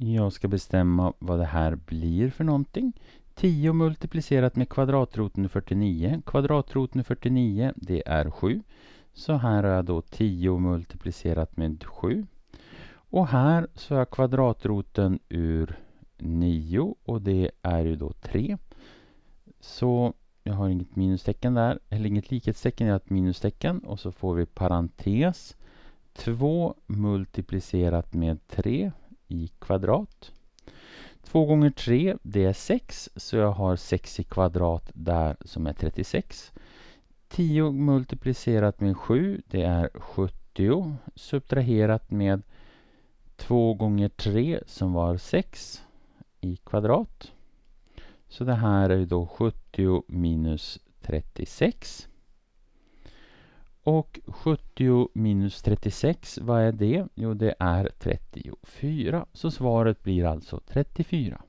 Jag ska bestämma vad det här blir för någonting. 10 multiplicerat med kvadratroten 49. Kvadratroten 49, det är 7. Så här har jag då 10 multiplicerat med 7. Och här så är kvadratroten ur 9 och det är ju då 3. Så jag har inget minustecken där, eller inget likhetstecken, jag har ett minustecken och så får vi parentes 2 multiplicerat med 3 i kvadrat. 2 gånger 3 det är 6 så jag har 6 i kvadrat där som är 36. 10 multiplicerat med 7 det är 70 subtraherat med 2 gånger 3 som var 6 i kvadrat. Så det här är då 70 minus 36. Och 70 minus 36, vad är det? Jo, det är 34. Så svaret blir alltså 34.